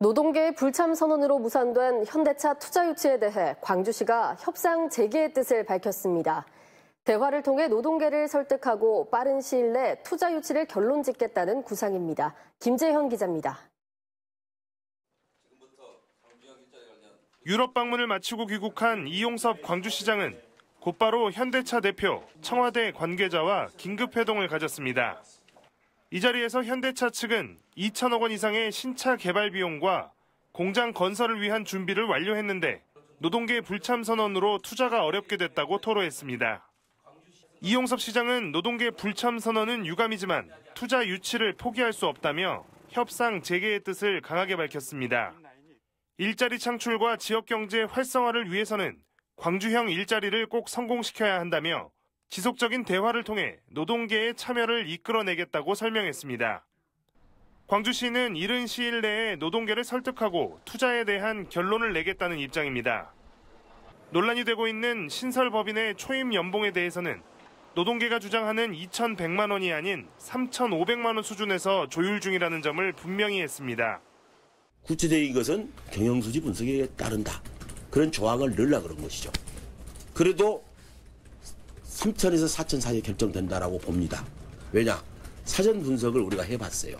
노동계의 불참 선언으로 무산된 현대차 투자 유치에 대해 광주시가 협상 재개의 뜻을 밝혔습니다. 대화를 통해 노동계를 설득하고 빠른 시일 내 투자 유치를 결론 짓겠다는 구상입니다. 김재현 기자입니다. 유럽 방문을 마치고 귀국한 이용섭 광주시장은 곧바로 현대차 대표, 청와대 관계자와 긴급 회동을 가졌습니다. 이 자리에서 현대차 측은 2천억 원 이상의 신차 개발 비용과 공장 건설을 위한 준비를 완료했는데 노동계 불참 선언으로 투자가 어렵게 됐다고 토로했습니다. 이용섭 시장은 노동계 불참 선언은 유감이지만 투자 유치를 포기할 수 없다며 협상 재개의 뜻을 강하게 밝혔습니다. 일자리 창출과 지역 경제 활성화를 위해서는 광주형 일자리를 꼭 성공시켜야 한다며 지속적인 대화를 통해 노동계의 참여를 이끌어내겠다고 설명했습니다. 광주시는 이른 시일 내에 노동계를 설득하고 투자에 대한 결론을 내겠다는 입장입니다. 논란이 되고 있는 신설 법인의 초임 연봉에 대해서는 노동계가 주장하는 2,100만 원이 아닌 3,500만 원 수준에서 조율 중이라는 점을 분명히 했습니다. 구체적인 것은 경영수지 분석에 따른다. 그런 조항을 넣으려 그런 것이죠. 그래도 3천에서 4천 사이에 결정된다라고 봅니다. 왜냐? 사전 분석을 우리가 해봤어요.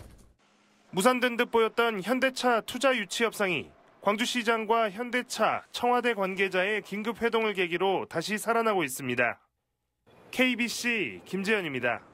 무산된 듯 보였던 현대차 투자 유치 협상이 광주시장과 현대차, 청와대 관계자의 긴급 회동을 계기로 다시 살아나고 있습니다. KBC 김재현입니다.